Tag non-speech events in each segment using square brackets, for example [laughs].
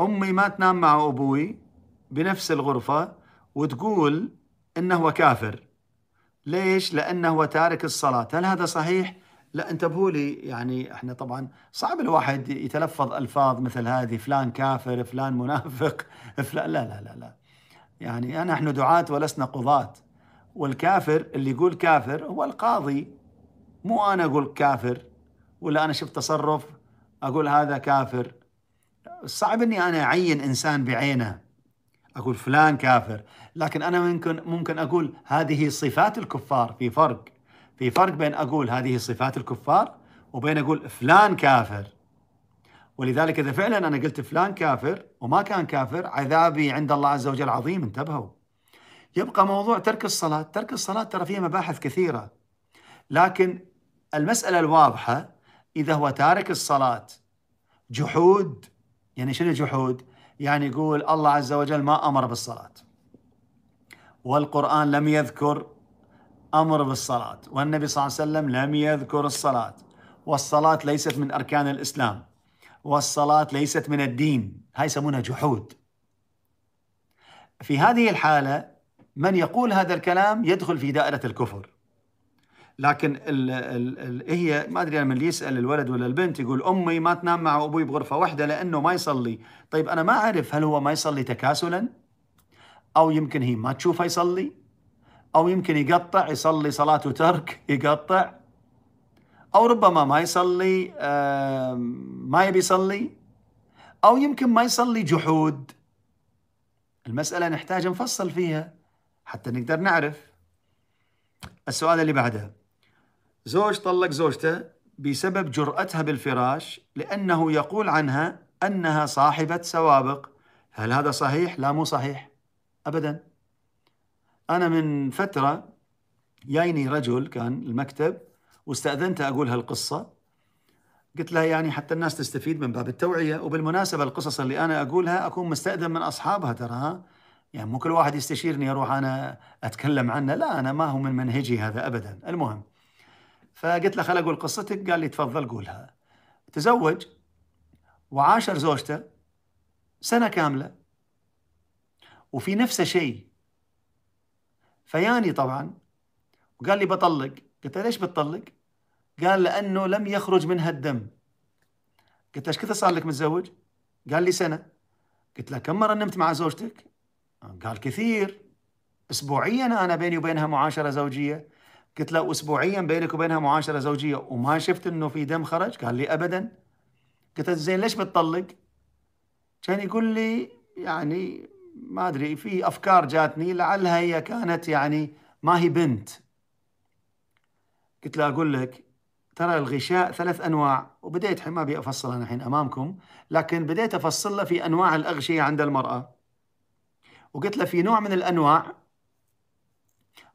أمي ما تنام مع أبوي بنفس الغرفة وتقول إنه كافر ليش؟ لأنه تارك الصلاة هل هذا صحيح؟ لا انتبهوا لي يعني احنا طبعا صعب الواحد يتلفظ الفاظ مثل هذه فلان كافر فلان منافق [laughs] فلان لا لا لا لا يعني نحن دعاة ولسنا قضاة والكافر اللي يقول كافر هو القاضي مو انا اقول كافر ولا انا شفت تصرف اقول هذا كافر صعب اني انا اعين انسان بعينه اقول فلان كافر لكن انا ممكن ممكن اقول هذه صفات الكفار في فرق في فرق بين اقول هذه صفات الكفار وبين اقول فلان كافر ولذلك اذا فعلا انا قلت فلان كافر وما كان كافر عذابي عند الله عز وجل عظيم انتبهوا يبقى موضوع ترك الصلاه ترك الصلاه ترى فيها مباحث كثيره لكن المساله الواضحه اذا هو تارك الصلاه جحود يعني شنو جحود؟ يعني يقول الله عز وجل ما امر بالصلاه. والقران لم يذكر امر بالصلاه، والنبي صلى الله عليه وسلم لم يذكر الصلاه، والصلاه ليست من اركان الاسلام، والصلاه ليست من الدين، هاي يسمونها جحود. في هذه الحاله من يقول هذا الكلام يدخل في دائره الكفر. لكن الـ الـ الـ إيه هي ما ادري لما اللي يسال الولد ولا البنت يقول امي ما تنام مع ابوي بغرفه واحده لانه ما يصلي، طيب انا ما اعرف هل هو ما يصلي تكاسلا؟ او يمكن هي ما تشوفه يصلي؟ او يمكن يقطع يصلي صلاه وترك يقطع؟ او ربما ما يصلي ما يبي يصلي؟ او يمكن ما يصلي جحود. المساله نحتاج نفصل فيها حتى نقدر نعرف. السؤال اللي بعده زوج طلق زوجته بسبب جرأتها بالفراش لأنه يقول عنها أنها صاحبة سوابق هل هذا صحيح؟ لا مو صحيح أبدا أنا من فترة جايني رجل كان المكتب واستأذنته أقول هالقصة قلت له يعني حتى الناس تستفيد من باب التوعية وبالمناسبة القصص اللي أنا أقولها أكون مستأذن من أصحابها ترى يعني مو كل واحد يستشيرني أروح أنا أتكلم عنه لا أنا ما هو من منهجي هذا أبدا المهم فقلت له خل اقول قصتك قال لي تفضل قولها تزوج وعاشر زوجته سنه كامله وفي نفسه شيء فياني طبعا وقال لي بطلق قلت له ليش بتطلق؟ قال لانه لم يخرج منها الدم قلت له ايش كثر صار لك متزوج؟ قال لي سنه قلت له كم مره نمت مع زوجتك؟ قال كثير اسبوعيا انا بيني وبينها معاشره زوجيه قلت له اسبوعيا بينك وبينها معاشره زوجيه وما شفت انه في دم خرج؟ قال لي ابدا. قلت له زين ليش بتطلق؟ كان يقول لي يعني ما ادري في افكار جاتني لعلها هي كانت يعني ما هي بنت. قلت له اقول لك ترى الغشاء ثلاث انواع وبديت ما ابي افصلها الحين امامكم لكن بديت افصلها في انواع الاغشيه عند المراه. وقلت له في نوع من الانواع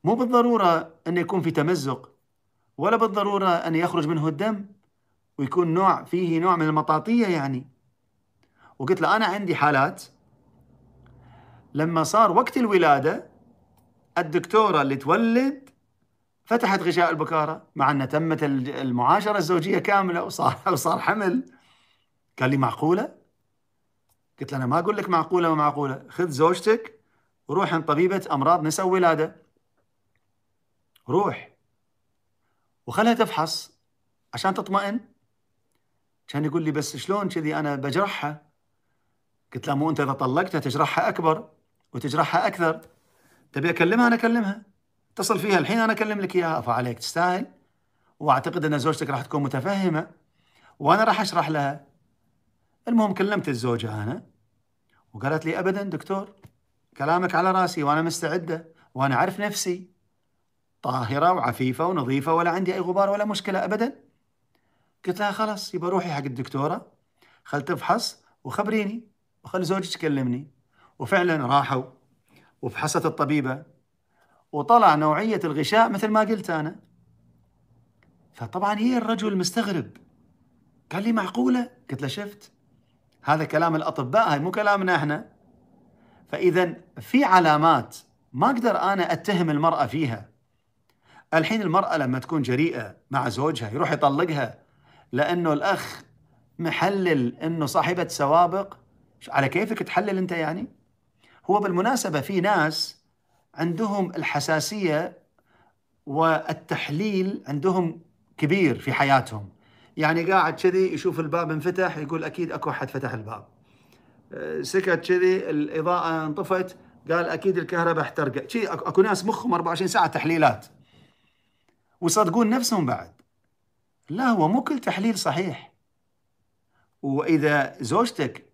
مو بالضرورة أن يكون في تمزق ولا بالضرورة أن يخرج منه الدم ويكون نوع فيه نوع من المطاطية يعني وقلت له أنا عندي حالات لما صار وقت الولادة الدكتورة اللي تولد فتحت غشاء البكارة مع أن تمت المعاشرة الزوجية كاملة وصار, [laughs] وصار حمل قال لي معقولة؟ قلت له أنا ما أقول لك معقولة ومعقولة خذ زوجتك وروح عند طبيبة أمراض نساء ولاده روح وخلها تفحص عشان تطمئن كان يقول لي بس شلون كذي انا بجرحها قلت له مو انت اذا طلقتها تجرحها اكبر وتجرحها اكثر تبي اكلمها انا اكلمها اتصل فيها الحين انا اكلم لك اياها عفا عليك تستاهل واعتقد ان زوجتك راح تكون متفهمه وانا راح اشرح لها المهم كلمت الزوجه انا وقالت لي ابدا دكتور كلامك على راسي وانا مستعده وانا اعرف نفسي طاهرة وعفيفة ونظيفة ولا عندي أي غبار ولا مشكلة أبدا قلت لها خلاص يبقى روحي حق الدكتورة خل تفحص وخبريني وخل زوجك يكلمني وفعلا راحوا وفحصت الطبيبة وطلع نوعية الغشاء مثل ما قلت أنا فطبعا هي الرجل مستغرب قال لي معقولة؟ قلت له شفت هذا كلام الأطباء هاي مو كلامنا احنا فإذا في علامات ما أقدر أنا أتهم المرأة فيها الحين المرأة لما تكون جريئة مع زوجها يروح يطلقها لأنه الأخ محلل أنه صاحبة سوابق على كيفك تحلل أنت يعني؟ هو بالمناسبة في ناس عندهم الحساسية والتحليل عندهم كبير في حياتهم يعني قاعد كذي يشوف الباب انفتح يقول أكيد أكو أحد فتح الباب سكت كذي الإضاءة انطفت قال أكيد الكهرباء احترقت اكو ناس مخهم 24 ساعة تحليلات وصدقون نفسهم بعد لا هو مو كل تحليل صحيح وإذا زوجتك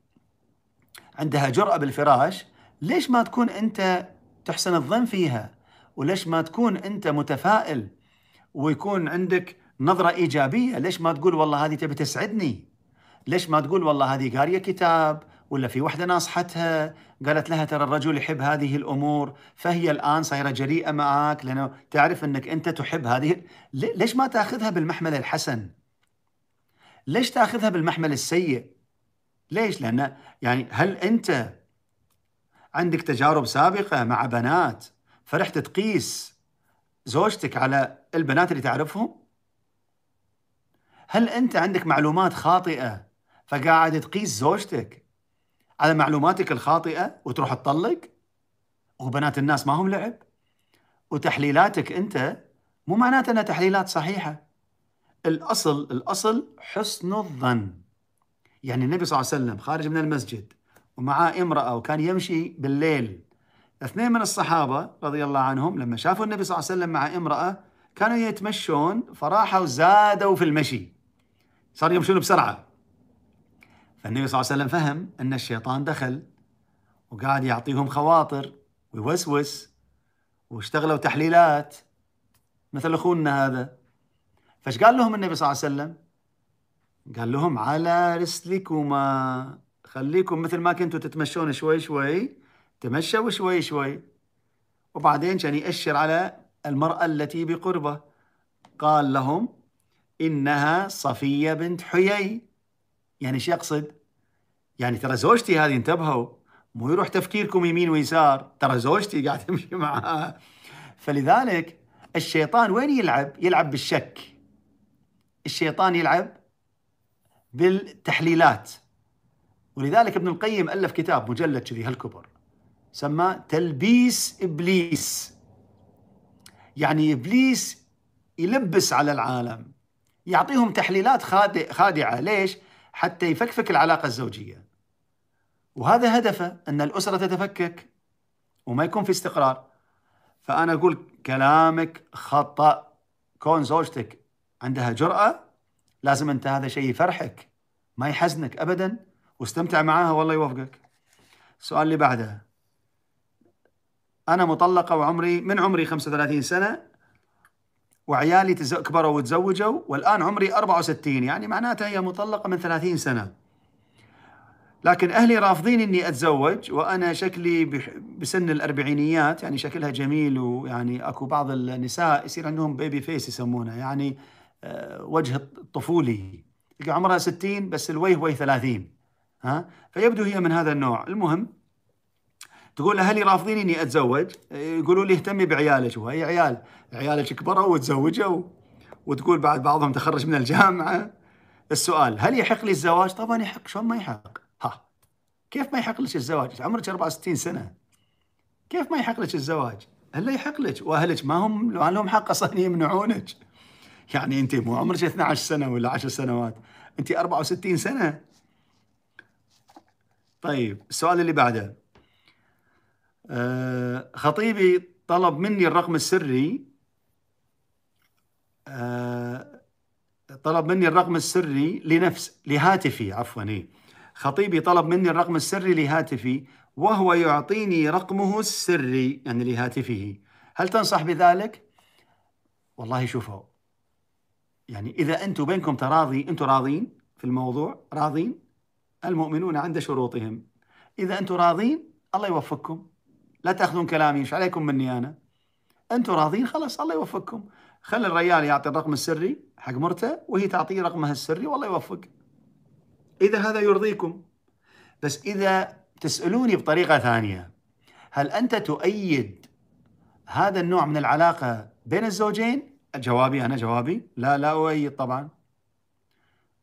عندها جرأة بالفراش ليش ما تكون أنت تحسن الظن فيها وليش ما تكون أنت متفائل ويكون عندك نظرة إيجابية ليش ما تقول والله هذه تبي تسعدني ليش ما تقول والله هذه قارية كتاب ولا في وحدة ناصحتها قالت لها ترى الرجل يحب هذه الأمور فهي الآن صايرة جريئة معك لأنه تعرف أنك أنت تحب هذه ليش ما تأخذها بالمحمل الحسن ليش تأخذها بالمحمل السيء ليش لأن يعني هل أنت عندك تجارب سابقة مع بنات فرحت تقيس زوجتك على البنات اللي تعرفهم هل أنت عندك معلومات خاطئة فقاعد تقيس زوجتك على معلوماتك الخاطئه وتروح تطلق وبنات الناس ما هم لعب وتحليلاتك انت مو معناته انها تحليلات صحيحه الاصل الاصل حسن الظن يعني النبي صلى الله عليه وسلم خارج من المسجد ومعاه امراه وكان يمشي بالليل اثنين من الصحابه رضي الله عنهم لما شافوا النبي صلى الله عليه وسلم مع امراه كانوا يتمشون فراحوا زادوا في المشي صار يمشون بسرعه فالنبي صلى الله عليه وسلم فهم أن الشيطان دخل وقاعد يعطيهم خواطر ويوسوس واشتغلوا تحليلات مثل أخونا هذا فايش قال لهم النبي صلى الله عليه وسلم قال لهم على رسلكما خليكم مثل ما كنتوا تتمشون شوي شوي تمشوا شوي شوي وبعدين كان يأشر على المرأة التي بقربه قال لهم إنها صفية بنت حيي يعني ايش يقصد؟ يعني ترى زوجتي هذه انتبهوا مو يروح تفكيركم يمين ويسار ترى زوجتي قاعد [laughs] تمشي معها فلذلك الشيطان وين يلعب؟ يلعب بالشك الشيطان يلعب بالتحليلات ولذلك ابن القيم الف كتاب مجلد كذي هالكبر سماه تلبيس ابليس يعني ابليس يلبس على العالم يعطيهم تحليلات خادعه ليش؟ حتى يفكفك العلاقة الزوجية وهذا هدفه أن الأسرة تتفكك وما يكون في استقرار فأنا أقول كلامك خطأ كون زوجتك عندها جرأة لازم أنت هذا شيء يفرحك ما يحزنك أبدا واستمتع معاها والله يوفقك السؤال اللي بعده أنا مطلقة وعمري من عمري 35 سنة وعيالي كبروا وتزوجوا والآن عمري 64 يعني معناتها هي مطلقة من 30 سنة لكن أهلي رافضين أني أتزوج وأنا شكلي بسن الأربعينيات يعني شكلها جميل ويعني أكو بعض النساء يصير عندهم بيبي فيس يسمونه يعني آه، وجه الطفولي عمرها 60 بس الويه ويه 30 ها فيبدو هي من هذا النوع المهم تقول اهلي رافضين اني اتزوج يقولوا لي اهتمي بعيالك وهي عيال عيالك كبروا وتزوجوا وتقول بعد بعضهم تخرج من الجامعه السؤال هل يحق لي الزواج؟ طبعا يحق شلون ما يحق؟ ها كيف ما يحق لك الزواج؟ عمرك 64 سنه كيف ما يحق لك الزواج؟ الا يحق لك واهلك ما هم ما لهم حق اصلا يمنعونك يعني انت مو عمرك 12 سنه ولا 10 سنوات انت 64 سنه طيب السؤال اللي بعده آه، خطيبي طلب مني الرقم السري آه، طلب مني الرقم السري لنفس لهاتفي عفوا إيه خطيبي طلب مني الرقم السري لهاتفي وهو يعطيني رقمه السري يعني لهاتفه هل تنصح بذلك؟ والله شوفوا يعني إذا أنتم بينكم تراضي أنتم راضين في الموضوع راضين المؤمنون عند شروطهم إذا أنتم راضين الله يوفقكم لا تاخذون كلامي ايش عليكم مني انا انتم راضين خلاص الله يوفقكم خلي الرجال يعطي الرقم السري حق مرته وهي تعطيه رقمها السري والله يوفق اذا هذا يرضيكم بس اذا تسالوني بطريقه ثانيه هل انت تؤيد هذا النوع من العلاقه بين الزوجين جوابي انا جوابي لا لا اؤيد طبعا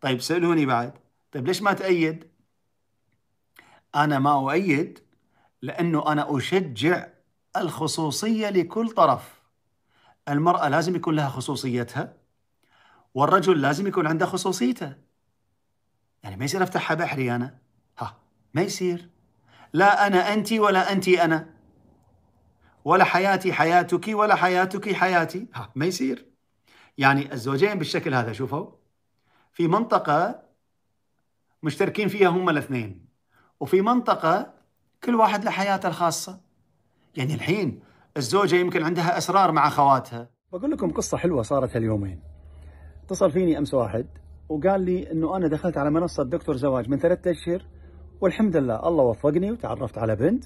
طيب سالوني بعد طيب ليش ما تأيد انا ما اؤيد لأنه أنا أشجع الخصوصية لكل طرف المرأة لازم يكون لها خصوصيتها والرجل لازم يكون عنده خصوصيته يعني ما يصير أفتحها بحري أنا ها ما يصير لا أنا أنت ولا أنت أنا ولا حياتي حياتك ولا حياتك حياتي ها ما يصير يعني الزوجين بالشكل هذا شوفوا في منطقة مشتركين فيها هم الاثنين وفي منطقة كل واحد له حياته الخاصة يعني الحين الزوجة يمكن عندها أسرار مع خواتها بقول لكم قصة حلوة صارت هاليومين اتصل فيني أمس واحد وقال لي أنه أنا دخلت على منصة دكتور زواج من ثلاثة أشهر والحمد لله الله وفقني وتعرفت على بنت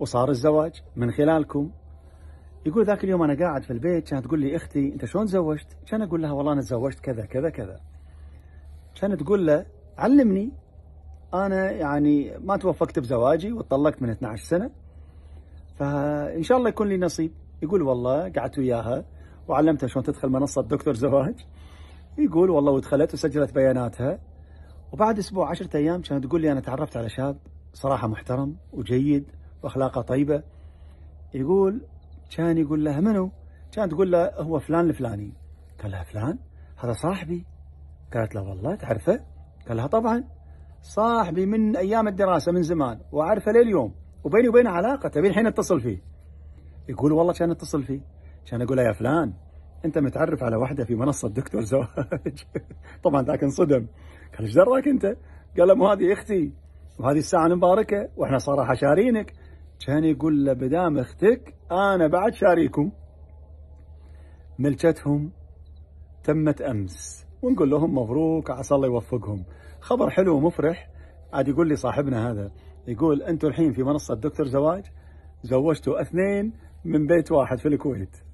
وصار الزواج من خلالكم يقول ذاك اليوم أنا قاعد في البيت كانت تقول لي أختي أنت شلون تزوجت؟ كان أقول لها والله أنا تزوجت كذا كذا كذا كانت تقول له علمني انا يعني ما توفقت بزواجي وتطلقت من 12 سنه فان شاء الله يكون لي نصيب يقول والله قعدت وياها وعلمتها شلون تدخل منصه دكتور زواج يقول والله ودخلت وسجلت بياناتها وبعد اسبوع 10 ايام كانت تقول لي انا تعرفت على شاب صراحه محترم وجيد واخلاقه طيبه يقول كان يقول لها منو؟ كانت تقول له هو فلان الفلاني قال لها فلان هذا صاحبي قالت له والله تعرفه؟ قال لها طبعا صاحبي من ايام الدراسه من زمان واعرفه لليوم وبيني وبينه علاقه تبين الحين اتصل فيه يقول والله كان اتصل فيه كان اقول له يا فلان انت متعرف على واحده في منصه دكتور زواج [laughs] طبعا ذاك انصدم قال ايش دراك انت؟ قال له مو هذه اختي وهذه الساعه المباركه واحنا صراحه شارينك كان يقول له بدام اختك انا بعد شاريكم ملكتهم تمت امس ونقول لهم مبروك عسى الله يوفقهم خبر حلو ومفرح عاد يقول لي صاحبنا هذا يقول انتم الحين في منصه دكتور زواج زوجتوا اثنين من بيت واحد في الكويت